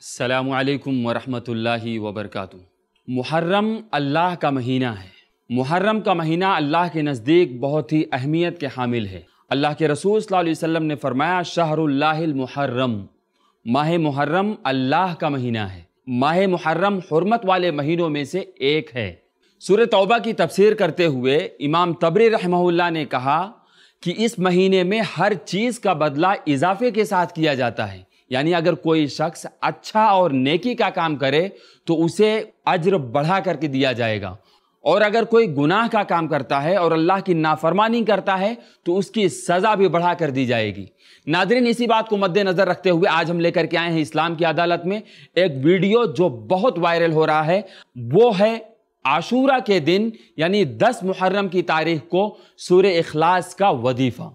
अल्लाम वरहमतुल्लाहि वबरकातु मुहर्रम अल्लाह का महीना है मुहर्रम का महीना अल्लाह के नज़दीक बहुत ही अहमियत के हामिल है अल्लाह के रसूल सल्लल्लाहु ने फरमाया शाहरुल्लाहिलमहर्रम माह मुहर्रम अल्लाह का महीना है माह मुहर्रम हरमत वाले महीनों में से एक है सूर तौबा की तफसीर करते हुए इमाम तबरी रहमहुल्ला ने कहा कि इस महीने में हर चीज़ का बदला इजाफे के साथ किया जाता है यानी अगर कोई शख्स अच्छा और नेकी का काम करे तो उसे अज्र बढ़ा करके दिया जाएगा और अगर कोई गुनाह का काम करता है और अल्लाह की नाफरमानी करता है तो उसकी सज़ा भी बढ़ा कर दी जाएगी नादरीन इसी बात को मद्देनज़र रखते हुए आज हम लेकर के आए हैं इस्लाम की अदालत में एक वीडियो जो बहुत वायरल हो रहा है वो है आशूरा के दिन यानी 10 मुहर्रम की तारीख को सूर्य इखलास का वजीफ़ा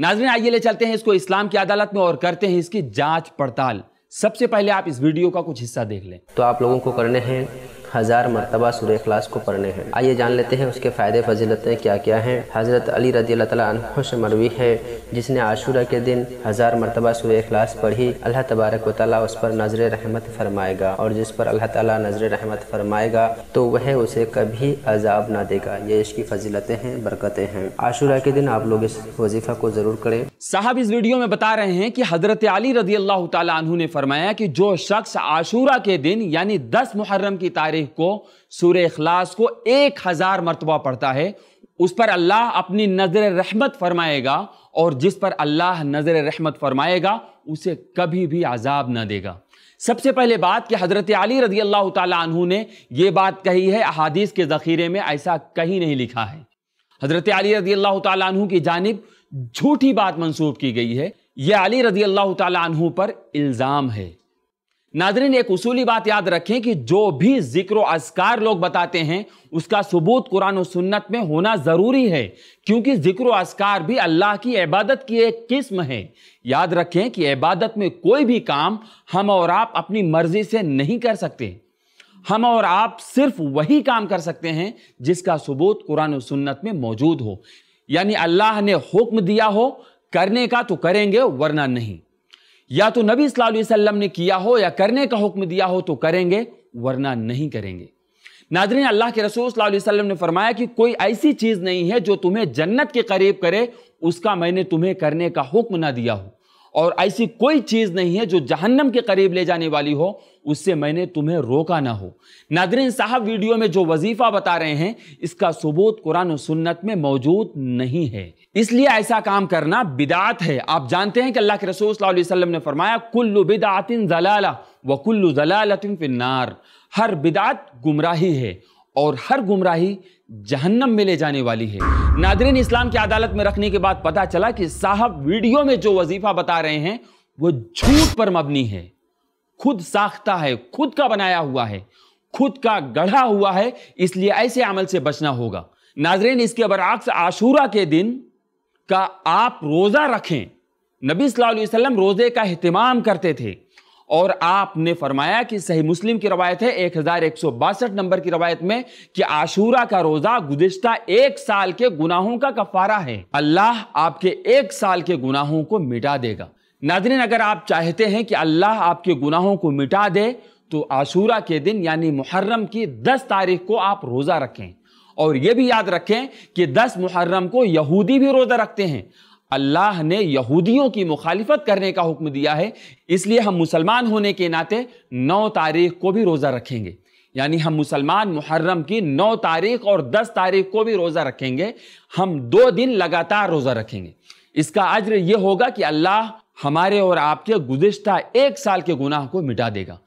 नाजरीन आइए ले चलते हैं इसको इस्लाम की अदालत में और करते हैं इसकी जांच पड़ताल सबसे पहले आप इस वीडियो का कुछ हिस्सा देख लें तो आप लोगों को करने हैं हज़ार मरतबा सूर्य अखलास को पढ़ने हैं आइए जान लेते हैं उसके फ़ायदे फजीलतें क्या क्या हैं हज़रत अली रजी तु से मरवी है जिसने आशूरा के दिन हज़ार मरतबा सूर्य अखलास पढ़ी अल्लाह तबारक वाली उस पर नजर रहमत फरमाएगा और जिस पर अल्लाह ताली नजर रहमत फरमाएगा तो वह उसे कभी अजाब ना देगा ये इसकी फजीलतें हैं बरकतें हैं आशूरा के दिन आप लोग इस वजीफ़ा को ज़रूर करें साहब इस वीडियो में बता रहे हैं कि हज़रत अली रजी अल्लाह तु ने फरमाया कि जो शख्स आशूरा के दिन यानी दस मुहर्रम की तारीख तारीख को सूर अखलास को एक हज़ार मरतबा पढ़ता है उस पर अल्लाह अपनी नज़र रहमत फरमाएगा और जिस पर अल्लाह नज़र रहमत फरमाएगा उसे कभी भी आज़ाब ना देगा सबसे पहले बात कि हज़रत अली रजी अल्लाह तु ने यह बात कही है अहादीस के ज़ख़ीरे में ऐसा कहीं नहीं लिखा है हज़रत अली रजी अल्लाह तु की जानब झूठी बात मंसूब की गई है यह अली रजी अल्लाह तु पर इल्ज़ाम है नादरीन एक उसूली बात याद रखें कि जो भी जिक्र असकार लोग बताते हैं उसका सबूत कुरान और सुन्नत में होना ज़रूरी है क्योंकि जिक्र असकार भी अल्लाह की इबादत की एक किस्म है याद रखें कि इबादत में कोई भी काम हम और आप अपनी मर्जी से नहीं कर सकते हम और आप सिर्फ वही काम कर सकते हैं जिसका सबूत कुरान और सुन्नत में मौजूद हो यानी अल्लाह ने हुक्म दिया हो करने का तो करेंगे वरना नहीं या तो नबी वसल्लम ने किया हो या करने का हुक्म दिया हो तो करेंगे वरना नहीं करेंगे नादरी अल्लाह के रसूल वसल्लम ने फरमाया कि कोई ऐसी चीज़ नहीं है जो तुम्हें जन्नत के करीब करे उसका मैंने तुम्हें करने का हुक्म ना दिया हो और ऐसी कोई चीज़ नहीं है जो जहन्नम के करीब ले जाने वाली हो उससे मैंने तुम्हें रोका ना हो नादरीन साहब वीडियो में जो वजीफा बता रहे हैं इसका सबूत कुरान और सुन्नत में मौजूद नहीं है इसलिए ऐसा काम करना बिदात है आप जानते हैं कि अल्लाह के रसूल वसल्लम ने फरमाया कुल्लु बिदातिन जलाला व कुल्लु जलालतिन फिन्नार हर बिदात गुमराही है और हर गुमराही जहन्नम में ले जाने वाली है नादरीन इस्लाम की अदालत में रखने के बाद पता चला कि साहब वीडियो में जो वजीफा बता रहे हैं वो झूठ पर मबनी है खुद साख्ता है खुद का बनाया हुआ है खुद का गढ़ा हुआ है इसलिए ऐसे अमल से बचना होगा नाजरीन इसके बरक्स आशूरा के दिन का आप रोज़ा रखें नबी सल्लल्लाहु अलैहि वसल्लम रोज़े का अहतमाम करते थे और आपने फरमाया कि सही मुस्लिम की रवायत है एक हज़ार एक सौ बासठ नंबर की रवायत में कि आशूरा का रोज़ा गुजशत एक साल के गुनाहों का कफारा है अल्लाह आपके एक साल के गुनाहों को मिटा देगा नादरीन अगर आप चाहते हैं कि अल्लाह आपके गुनाहों को मिटा दे तो आशूरा के दिन यानी मुहर्रम की 10 तारीख को आप रोज़ा रखें और ये भी याद रखें कि 10 मुहर्रम को यहूदी भी रोज़ा रखते हैं अल्लाह ने यहूदियों की मुखालिफत करने का हुक्म दिया है इसलिए हम मुसलमान होने के नाते 9 तारीख को भी रोज़ा रखेंगे यानी हम मुसलमान मुहर्रम की 9 तारीख और 10 तारीख को भी रोज़ा रखेंगे हम दो दिन लगातार रोज़ा रखेंगे इसका अज्र यह होगा कि अल्लाह हमारे और आपके गुजशत एक साल के गुनाह को मिटा देगा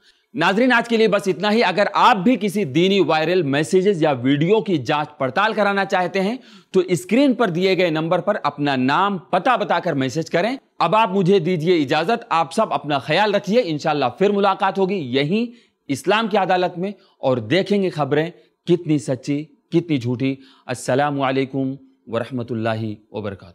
नाजरीन आज के लिए बस इतना ही अगर आप भी किसी दीनी वायरल मैसेजेस या वीडियो की जांच पड़ताल कराना चाहते हैं तो स्क्रीन पर दिए गए नंबर पर अपना नाम पता बताकर मैसेज करें अब आप मुझे दीजिए इजाजत आप सब अपना ख्याल रखिए इनशाला फिर मुलाकात होगी यहीं इस्लाम की अदालत में और देखेंगे खबरें कितनी सच्ची कितनी झूठी असलकम वरहमल वरकू